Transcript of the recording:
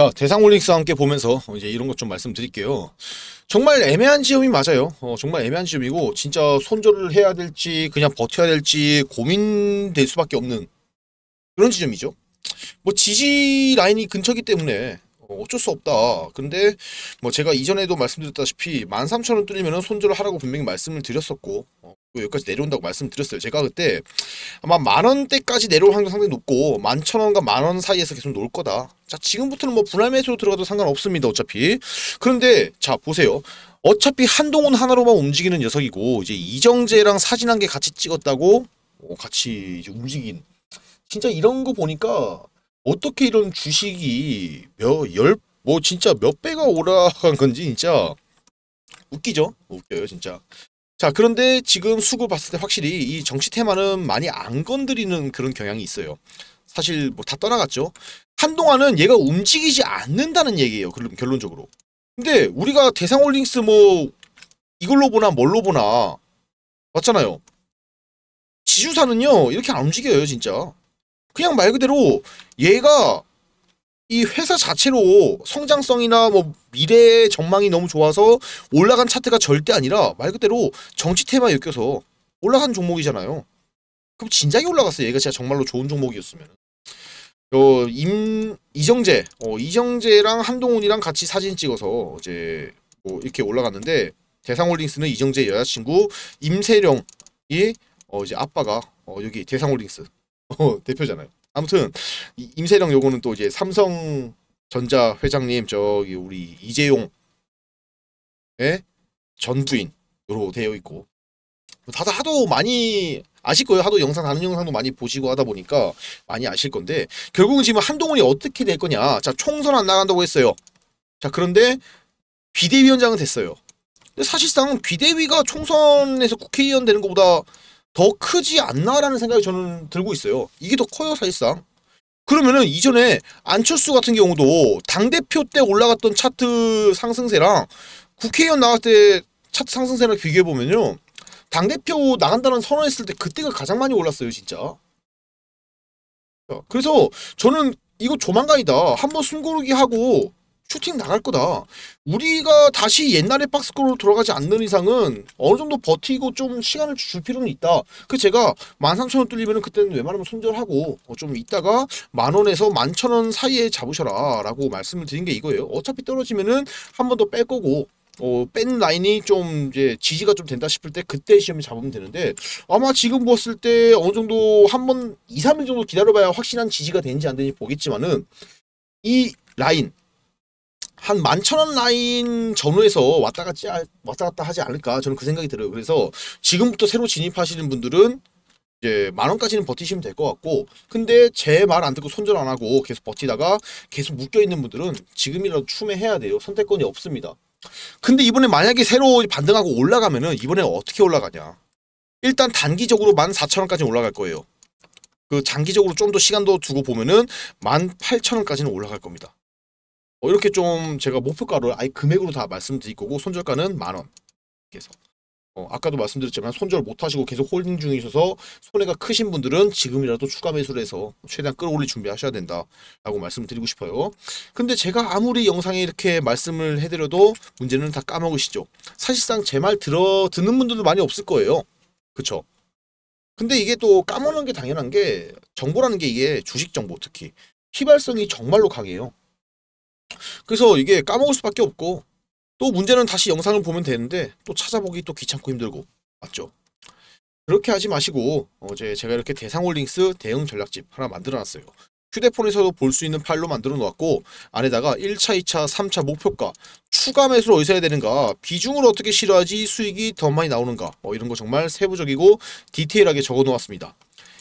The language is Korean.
자, 대상 올릭스와 함께 보면서 이제 이런 것 좀 말씀드릴게요. 정말 애매한 지점이 맞아요. 어, 정말 애매한 지점이고 진짜 손절을 해야 될지 그냥 버텨야 될지 고민될 수밖에 없는 그런 지점이죠. 뭐 지지 라인이 근처기 때문에 어쩔 수 없다. 근데 뭐 제가 이전에도 말씀드렸다시피 13,000원 뚫리면 손절을 하라고 분명히 말씀을 드렸었고 어, 여기까지 내려온다고 말씀드렸어요. 제가 그때 아마 만 원대까지 내려올 확률 상당히 높고 만천 원과 만 원 사이에서 계속 놀 거다. 자 지금부터는 뭐 분할 매수로 들어가도 상관없습니다. 어차피 그런데 자 보세요. 어차피 한동훈 하나로만 움직이는 녀석이고 이제 이정재랑 사진 한 개 같이 찍었다고 어, 같이 이제 움직인 진짜 이런 거 보니까 어떻게 이런 주식이 몇 열 뭐 진짜 몇 배가 올라간 건지 진짜 웃기죠? 웃겨요 진짜 자, 그런데 지금 수구 봤을 때 확실히 이 정치 테마는 많이 안 건드리는 그런 경향이 있어요. 사실 뭐 다 떠나갔죠. 한동안은 얘가 움직이지 않는다는 얘기예요. 그럼 결론적으로. 근데 우리가 대상홀딩스 뭐 이걸로 보나 뭘로 보나 맞잖아요. 지주사는요 이렇게 안 움직여요 진짜. 그냥 말 그대로 얘가 이 회사 자체로 성장성이나 뭐 미래의 전망이 너무 좋아서 올라간 차트가 절대 아니라 말 그대로 정치 테마에 엮여서 올라간 종목이잖아요. 그럼 진작에 올라갔어요. 얘가 진짜 정말로 좋은 종목이었으면. 어, 임, 이정재, 어, 이정재랑 한동훈이랑 같이 사진 찍어서 이제 뭐 이렇게 올라갔는데 대상홀딩스는 이정재 여자친구 임세령이 어, 이제 아빠가 어, 여기 대상홀딩스 어, 대표잖아요. 아무튼 임세령 요거는 또 이제 삼성전자 회장님 저기 우리 이재용의 예? 전부인으로 되어 있고 뭐 다들 하도 많이 아실 거예요. 하도 영상 다른 영상도 많이 보시고 하다 보니까 많이 아실 건데 결국은 지금 한동훈이 어떻게 될 거냐. 자 총선 안 나간다고 했어요. 자 그런데 비대위원장은 됐어요. 근데 사실상 비대위가 총선에서 국회의원 되는 것보다 더 크지 않나라는 생각이 저는 들고 있어요. 이게 더 커요, 사실상. 그러면은 이전에 안철수 같은 경우도 당대표 때 올라갔던 차트 상승세랑 국회의원 나갈 때 차트 상승세랑 비교해보면요. 당대표 나간다는 선언했을 때 그때가 가장 많이 올랐어요, 진짜. 그래서 저는 이거 조만간이다. 한번 숨고르기 하고 슈팅 나갈 거다. 우리가 다시 옛날의 박스코로 돌아가지 않는 이상은 어느 정도 버티고 좀 시간을 줄 필요는 있다. 그 제가 1 3 0 0 0원 뚫리면 그때는 웬만하면 손절하고 뭐 좀 있다가 만 원에서 만천원 사이에 잡으셔라 라고 말씀을 드린 게 이거예요. 어차피 떨어지면은 한 번 더 뺄 거고 어, 뺀 라인이 좀 이제 지지가 좀 된다 싶을 때 그때 시험에 잡으면 되는데 아마 지금 보았을 때 어느 정도 한 번 2, 3일 정도 기다려봐야 확실한 지지가 되는지 안 되는지 보겠지만은 이 라인 한 만천원 라인 전후에서 왔다 갔지 아, 왔다 갔다 하지 않을까 저는 그 생각이 들어요. 그래서 지금부터 새로 진입하시는 분들은 이제 만 원까지는 버티시면 될 것 같고 근데 제 말 안 듣고 손절 안 하고 계속 버티다가 계속 묶여 있는 분들은 지금이라도 추매해야 돼요. 선택권이 없습니다. 근데 이번에 만약에 새로 반등하고 올라가면은 이번에 어떻게 올라가냐? 일단 단기적으로 1 4 0 0 0 원까지 올라갈 거예요. 그 장기적으로 좀 더 시간도 두고 보면은 1 8 0 0 0 원까지는 올라갈 겁니다. 어, 이렇게 좀 제가 목표가로 아예 금액으로 다 말씀드릴 거고 손절가는 만원 그래 어, 아까도 말씀드렸지만 손절 못하시고 계속 홀딩 중이셔서 손해가 크신 분들은 지금이라도 추가 매수를 해서 최대한 끌어올릴 준비하셔야 된다라고 말씀드리고 싶어요. 근데 제가 아무리 영상에 이렇게 말씀을 해드려도 문제는 다 까먹으시죠. 사실상 제 말 들어 듣는 분들도 많이 없을 거예요. 그쵸? 근데 이게 또 까먹는 게 당연한 게 정보라는 게 이게 주식 정보 특히 휘발성이 정말로 강해요. 그래서 이게 까먹을 수밖에 없고 또 문제는 다시 영상을 보면 되는데 또 찾아보기 또 귀찮고 힘들고 맞죠? 그렇게 하지 마시고 어제 제가 이렇게 대상홀링스 대응 전략집 하나 만들어놨어요. 휴대폰에서도 볼 수 있는 파일로 만들어 놓았고 안에다가 1차, 2차, 3차 목표가 추가 매수를 어디서 해야 되는가 비중을 어떻게 실어야지 수익이 더 많이 나오는가 뭐 이런 거 정말 세부적이고 디테일하게 적어 놓았습니다.